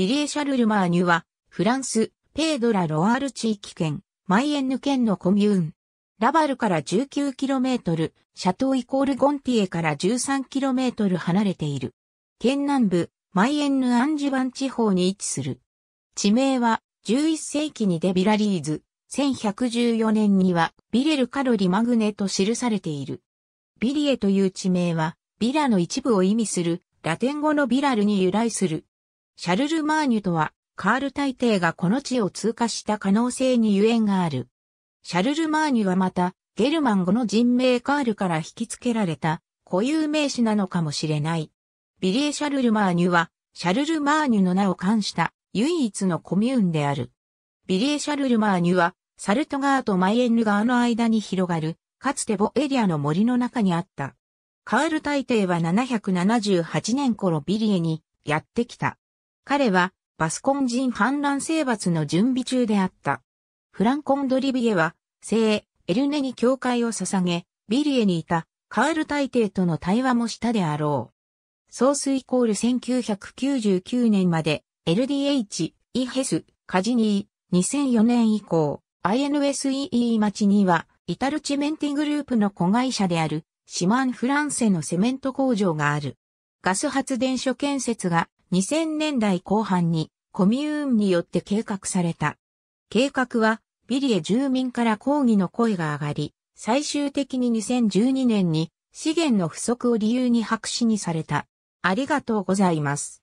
ビリエ・シャルルマーニュは、フランス、ペードラ・ロワール地域圏、マイエンヌ県のコミューン。ラバルから 19km、シャトーイコールゴンティエから 13km 離れている。県南部、マイエンヌ・アンジバン地方に位置する。地名は、11世紀にデビラリーズ、1114年には、ビレル・カロリ・マグネと記されている。ビリエという地名は、ビラの一部を意味する、ラテン語のビラルに由来する。シャルルマーニュとは、カール大帝がこの地を通過した可能性にゆえんがある。シャルルマーニュはまた、ゲルマン語の人名カールから引き付けられた固有名詞なのかもしれない。ビリエ・シャルルマーニュは、シャルルマーニュの名を冠した唯一のコミューンである。ビリエ・シャルルマーニュは、サルトガーとマイエンヌ川の間に広がる、かつてボエリアの森の中にあった。カール大帝は778年頃ビリエにやってきた。彼はバスコン人反乱征伐の準備中であった。フランコンドリビエは、聖エルネに教会を捧げ、ビリエにいたカール大帝との対話もしたであろう。ソースイコール1999年まで LDH、イヘス、カジニー、2004年以降、INSEE 町には、イタルチメンティグループの子会社である、シマンフランセのセメント工場がある。ガス発電所建設が2000年代後半にコミューンによって計画された。計画はビリエ住民から抗議の声が上がり、最終的に2012年に資源の不足を理由に白紙にされた。ありがとうございます。